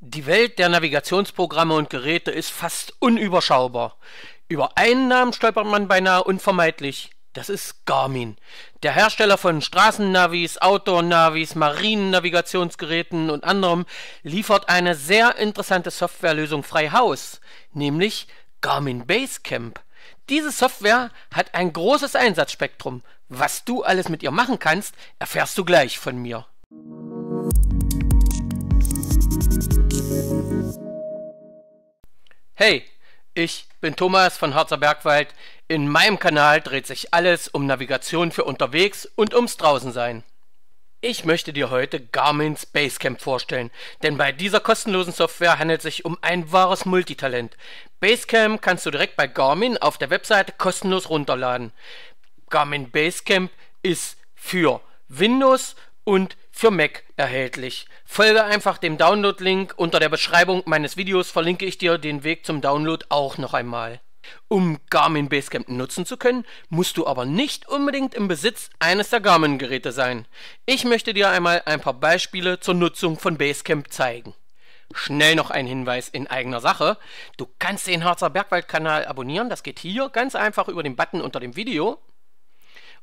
Die Welt der Navigationsprogramme und Geräte ist fast unüberschaubar. Über einen Namen stolpert man beinahe unvermeidlich. Das ist Garmin, der Hersteller von Straßennavis, Outdoor-Navis, Marinennavigationsgeräten und anderem, liefert eine sehr interessante Softwarelösung frei Haus, nämlich Garmin Basecamp. Diese Software hat ein großes Einsatzspektrum. Was du alles mit ihr machen kannst, erfährst du gleich von mir. Hey, ich bin Thomas von Harzer Bergwald. In meinem Kanal dreht sich alles um Navigation für unterwegs und ums Draußensein. Ich möchte dir heute Garmin Basecamp vorstellen, denn bei dieser kostenlosen Software handelt es sich um ein wahres Multitalent. Basecamp kannst du direkt bei Garmin auf der Webseite kostenlos runterladen. Garmin Basecamp ist für Windows und für Mac erhältlich. Folge einfach dem Download-Link. Unter der Beschreibung meines Videos verlinke ich dir den Weg zum Download auch noch einmal. Um Garmin Basecamp nutzen zu können, musst du aber nicht unbedingt im Besitz eines der Garmin-Geräte sein. Ich möchte dir einmal ein paar Beispiele zur Nutzung von Basecamp zeigen. Schnell noch ein Hinweis in eigener Sache. Du kannst den Harzer Bergwald-Kanal abonnieren. Das geht hier ganz einfach über den Button unter dem Video.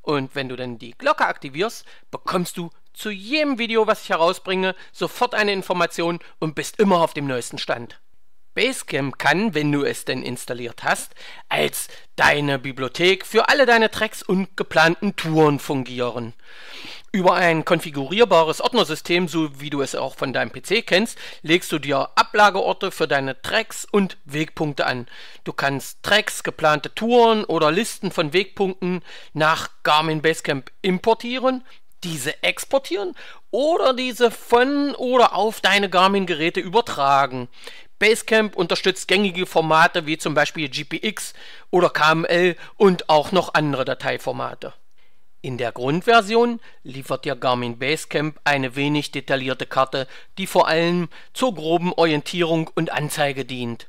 Und wenn du dann die Glocke aktivierst, bekommst du zu jedem Video, was ich herausbringe, sofort eine Information und bist immer auf dem neuesten Stand. Basecamp kann, wenn du es denn installiert hast, als deine Bibliothek für alle deine Tracks und geplanten Touren fungieren. Über ein konfigurierbares Ordnersystem, so wie du es auch von deinem PC kennst, legst du dir Ablageorte für deine Tracks und Wegpunkte an. Du kannst Tracks, geplante Touren oder Listen von Wegpunkten nach Garmin Basecamp importieren, diese exportieren oder diese von oder auf deine Garmin-Geräte übertragen. Basecamp unterstützt gängige Formate wie zum Beispiel GPX oder KML und auch noch andere Dateiformate. In der Grundversion liefert dir Garmin Basecamp eine wenig detaillierte Karte, die vor allem zur groben Orientierung und Anzeige dient.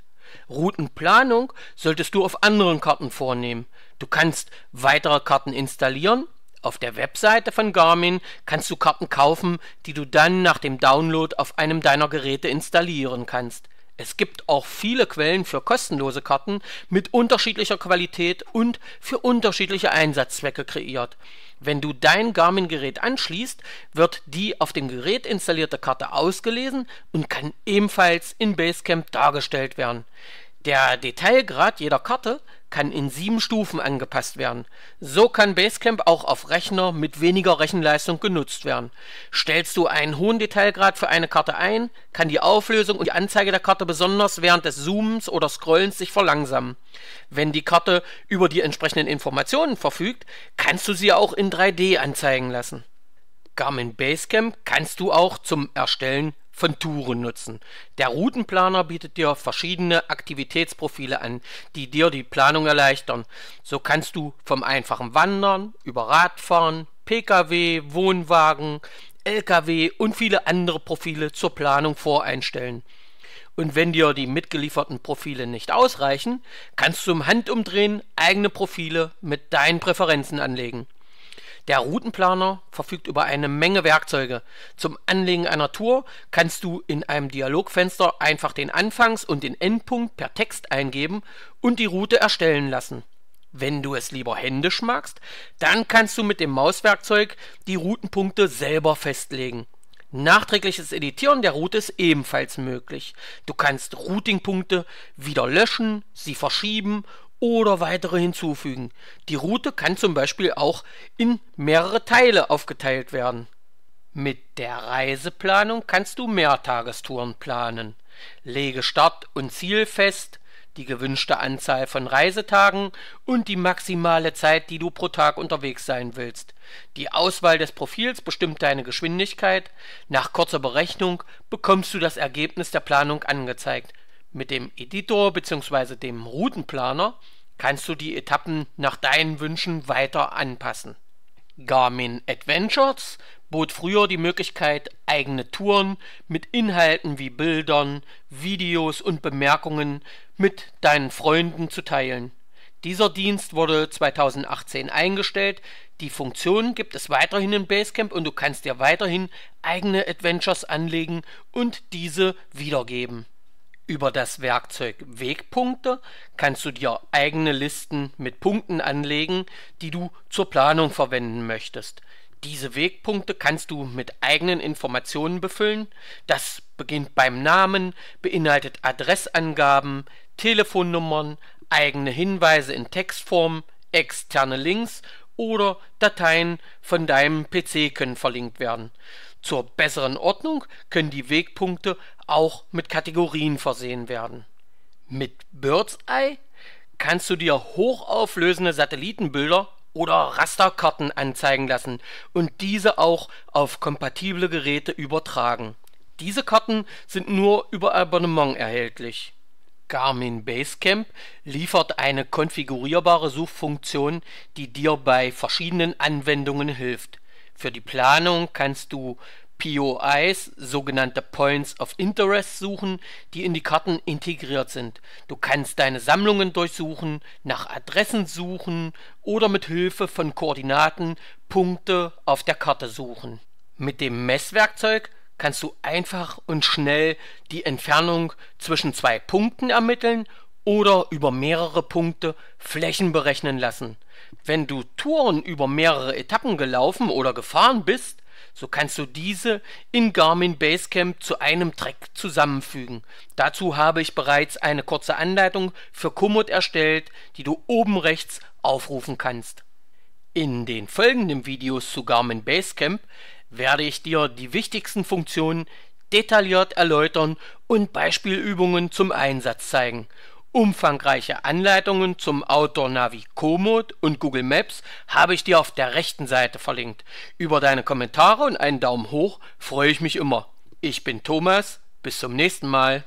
Routenplanung solltest du auf anderen Karten vornehmen. Du kannst weitere Karten installieren auf der Webseite von Garmin kannst du Karten kaufen, die du dann nach dem Download auf einem deiner Geräte installieren kannst. Es gibt auch viele Quellen für kostenlose Karten mit unterschiedlicher Qualität und für unterschiedliche Einsatzzwecke kreiert. Wenn du dein Garmin-Gerät anschließt, wird die auf dem Gerät installierte Karte ausgelesen und kann ebenfalls in Basecamp dargestellt werden. Der Detailgrad jeder Karte kann in sieben Stufen angepasst werden. So kann Basecamp auch auf Rechner mit weniger Rechenleistung genutzt werden. Stellst du einen hohen Detailgrad für eine Karte ein, kann die Auflösung und die Anzeige der Karte besonders während des Zoomens oder Scrollens sich verlangsamen. Wenn die Karte über die entsprechenden Informationen verfügt, kannst du sie auch in 3D anzeigen lassen. Garmin Basecamp kannst du auch zum Erstellen von Touren nutzen. Der Routenplaner bietet dir verschiedene Aktivitätsprofile an, die dir die Planung erleichtern. So kannst du vom einfachen Wandern über Radfahren, Pkw, Wohnwagen, Lkw und viele andere Profile zur Planung voreinstellen. Und wenn dir die mitgelieferten Profile nicht ausreichen, kannst du im Handumdrehen eigene Profile mit deinen Präferenzen anlegen. Der Routenplaner verfügt über eine Menge Werkzeuge. Zum Anlegen einer Tour kannst du in einem Dialogfenster einfach den Anfangs- und den Endpunkt per Text eingeben und die Route erstellen lassen. Wenn du es lieber händisch magst, dann kannst du mit dem Mauswerkzeug die Routenpunkte selber festlegen. Nachträgliches Editieren der Route ist ebenfalls möglich. Du kannst Routingpunkte wieder löschen, sie verschieben oder weitere hinzufügen. Die Route kann zum Beispiel auch in mehrere Teile aufgeteilt werden. Mit der Reiseplanung kannst du Mehrtagestouren planen. Lege Start und Ziel fest, die gewünschte Anzahl von Reisetagen und die maximale Zeit, die du pro Tag unterwegs sein willst. Die Auswahl des Profils bestimmt deine Geschwindigkeit. Nach kurzer Berechnung bekommst du das Ergebnis der Planung angezeigt. Mit dem Editor bzw. dem Routenplaner kannst du die Etappen nach deinen Wünschen weiter anpassen. Garmin Adventures bot früher die Möglichkeit, eigene Touren mit Inhalten wie Bildern, Videos und Bemerkungen mit deinen Freunden zu teilen. Dieser Dienst wurde 2018 eingestellt. Die Funktion gibt es weiterhin in Basecamp und du kannst dir weiterhin eigene Adventures anlegen und diese wiedergeben. Über das Werkzeug Wegpunkte kannst du dir eigene Listen mit Punkten anlegen, die du zur Planung verwenden möchtest. Diese Wegpunkte kannst du mit eigenen Informationen befüllen. Das beginnt beim Namen, beinhaltet Adressangaben, Telefonnummern, eigene Hinweise in Textform, externe Links oder Dateien von deinem PC können verlinkt werden. Zur besseren Ordnung können die Wegpunkte auch mit Kategorien versehen werden. Mit Bird's Eye kannst du dir hochauflösende Satellitenbilder oder Rasterkarten anzeigen lassen und diese auch auf kompatible Geräte übertragen. Diese Karten sind nur über Abonnement erhältlich. Garmin Basecamp liefert eine konfigurierbare Suchfunktion, die dir bei verschiedenen Anwendungen hilft. Für die Planung kannst du POIs, sogenannte Points of Interest, suchen, die in die Karten integriert sind. Du kannst deine Sammlungen durchsuchen, nach Adressen suchen oder mit Hilfe von Koordinaten Punkte auf der Karte suchen. Mit dem Messwerkzeug kannst du einfach und schnell die Entfernung zwischen zwei Punkten ermitteln oder über mehrere Punkte Flächen berechnen lassen. Wenn du Touren über mehrere Etappen gelaufen oder gefahren bist, so kannst du diese in Garmin Basecamp zu einem Track zusammenfügen. Dazu habe ich bereits eine kurze Anleitung für Komoot erstellt, die du oben rechts aufrufen kannst. In den folgenden Videos zu Garmin Basecamp werde ich dir die wichtigsten Funktionen detailliert erläutern und Beispielübungen zum Einsatz zeigen Umfangreiche Anleitungen zum Outdoor Navi Komoot und Google Maps habe ich dir auf der rechten Seite verlinkt. Über deine Kommentare und einen Daumen hoch freue ich mich immer. Ich bin Thomas, bis zum nächsten Mal.